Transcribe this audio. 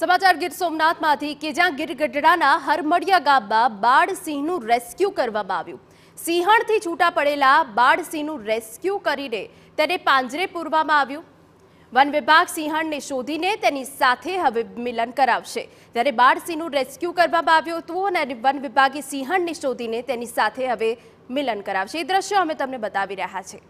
સમાચાર ગીર સોમનાથમાંથી કે જ્યાં ગીર ગઢડાના હરમડિયા ગામમાં બાળ સિંહનું રેસ્ક્યુ કરવામાં આવ્યું સિંહણથી છૂટા પડેલા બાળ સિંહનું રેસ્ક્યુ કરીને તેને પાંજરે પૂરવામાં આવ્યું વન વિભાગ સિંહણને શોધીને તેની સાથે હવે મિલન કરાવશે ત્યારે બાળ સિંહનું રેસ્ક્યુ કરવામાં આવ્યું હતું અને વન વિભાગે સિંહણને શોધીને તેની સાથે હવે મિલન કરાવશે એ દ્રશ્ય અમે તમને બતાવી રહ્યા છીએ